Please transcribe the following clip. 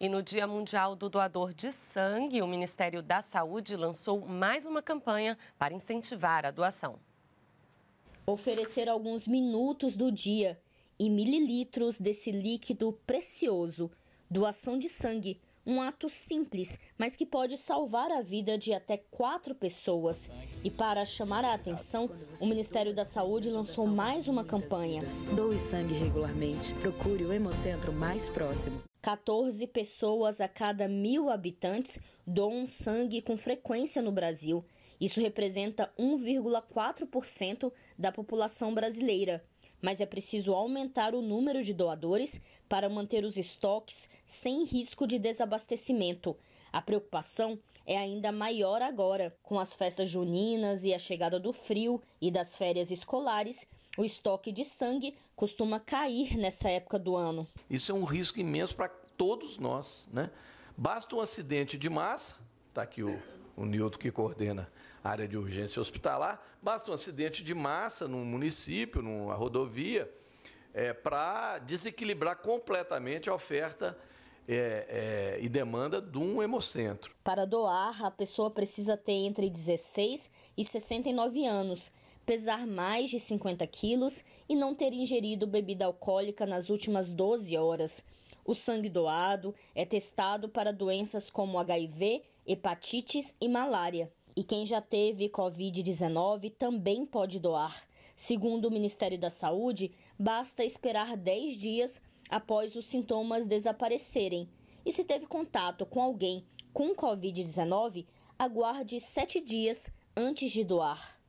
E no Dia Mundial do Doador de Sangue, o Ministério da Saúde lançou mais uma campanha para incentivar a doação. Oferecer alguns minutos do dia e mililitros desse líquido precioso. Doação de sangue, um ato simples, mas que pode salvar a vida de até quatro pessoas. E para chamar a atenção, o Ministério da Saúde lançou mais uma campanha. Doe sangue regularmente. Procure o Hemocentro mais próximo. 14 pessoas a cada mil habitantes doam sangue com frequência no Brasil. Isso representa 1,4% da população brasileira. Mas é preciso aumentar o número de doadores para manter os estoques sem risco de desabastecimento. A preocupação é ainda maior agora. Com as festas juninas e a chegada do frio e das férias escolares, o estoque de sangue costuma cair nessa época do ano. Isso é um risco imenso para todos nós. Né? Basta um acidente de massa, está aqui o, o Nilton que coordena a área de urgência hospitalar, basta um acidente de massa num município, numa rodovia, é, para desequilibrar completamente a oferta é, é, e demanda de um hemocentro. Para doar, a pessoa precisa ter entre 16 e 69 anos pesar mais de 50 quilos e não ter ingerido bebida alcoólica nas últimas 12 horas. O sangue doado é testado para doenças como HIV, hepatites e malária. E quem já teve Covid-19 também pode doar. Segundo o Ministério da Saúde, basta esperar 10 dias após os sintomas desaparecerem. E se teve contato com alguém com Covid-19, aguarde 7 dias antes de doar.